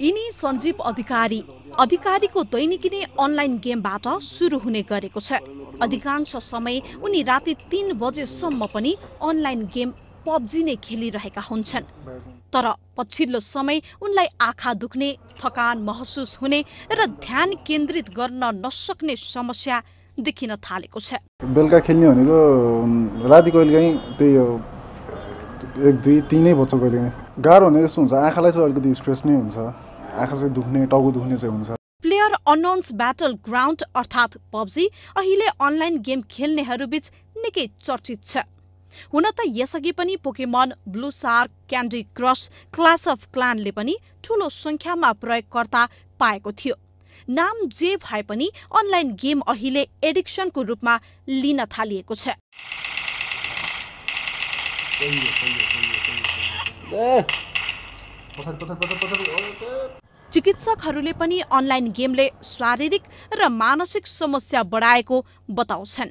यिनी सञ्जीव अधिकारी अधिकारीको दैनिकी नै अनलाइन गेमबाट सुरु हुने गरेको छ अधिकांश समय उनी राति तिन बजेसम्म पनि अनलाइन गेम पब्जी नै खेलिरहेका हुन्छन् तर पछिल्लो समय उनलाई आँखा दुख्ने थकान महसुस हुने र ध्यान केन्द्रित गर्न नसक्ने समस्या देखिन थालेको छ बेलुका खेल्ने भनेको राति कहिलेकाहीँ त्यही हो एक दुई तिनै बज्छ कहिलेकाहीँ गाह्रो हुने यस्तो हुन्छ आँखालाई चाहिँ अलिकति स्ट्रेस नै हुन्छ आँखा चाहिँ दुख्ने टाउको दुख्ने चाहिँ हुन्छ प्लेयर अनाउन्स ब्याटल ग्राउन्ड अर्थात् पब्जी अहिले अनलाइन गेम खेल्नेहरूबीच निकै चर्चित छ हुन त यसअघि पनि पोकेमन ब्लू सार्क क्यान्डी क्रस क्लास अफ क्लानले पनि ठुलो सङ्ख्यामा प्रयोगकर्ता पाएको थियो नाम जे भए पनि अनलाइन गेम अहिले एडिक्सनको रूपमा लिन थालिएको छ चिकित्सकहरूले पनि अनलाइन गेमले शारीरिक र मानसिक समस्या बढाएको बताउँछन्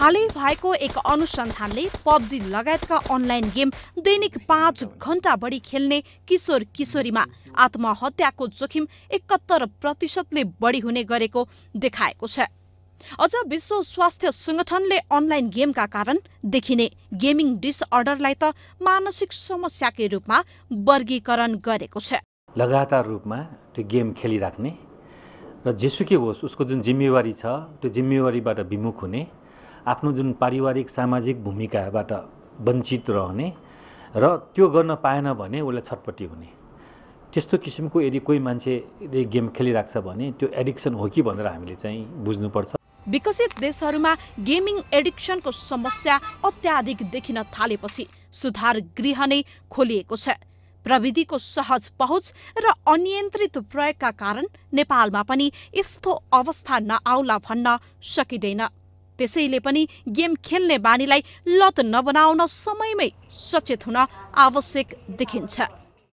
हालै भएको एक अनुसन्धानले पब्जी लगायतका अनलाइन गेम दैनिक पाँच घन्टा बढी खेल्ने किशोर किशोरीमा आत्महत्याको जोखिम एकहत्तर प्रतिशतले बढी हुने गरेको देखाएको छ अझ विश्व स्वास्थ्य सङ्गठनले अनलाइन गेमका कारण देखिने गेमिङ डिसअर्डरलाई त मानसिक समस्याकै रूपमा वर्गीकरण गरेको छ लगातार रूपमा त्यो गेम खेलिराख्ने र जेसुकै होस् उसको जुन जिम्मेवारी छ त्यो जिम्मेवारीबाट विमुख हुने आफ्नो जुन पारिवारिक सामाजिक भूमिकाबाट वञ्चित रहने र त्यो गर्न पाएन भने उसलाई छटपट्टि हुने त्यस्तो किसिमको यदि कोही मान्छे यदि गेम खेलिरहेको छ भने त्यो एडिक्सन हो कि भनेर हामीले चाहिँ बुझ्नुपर्छ विकसित देशहरूमा गेमिङ एडिक्सनको समस्या अत्याधिक देखिन थालेपछि सुधार गृह नै खोलिएको छ प्रविधिको सहज पहुँच र अनियन्त्रित प्रयोगका कारण नेपालमा पनि यस्तो अवस्था नआउला भन्न सकिँदैन त्यसैले पनि गेम खेल्ने बानीलाई लत नबनाउन समयमै सचेत हुन आवश्यक देखिन्छ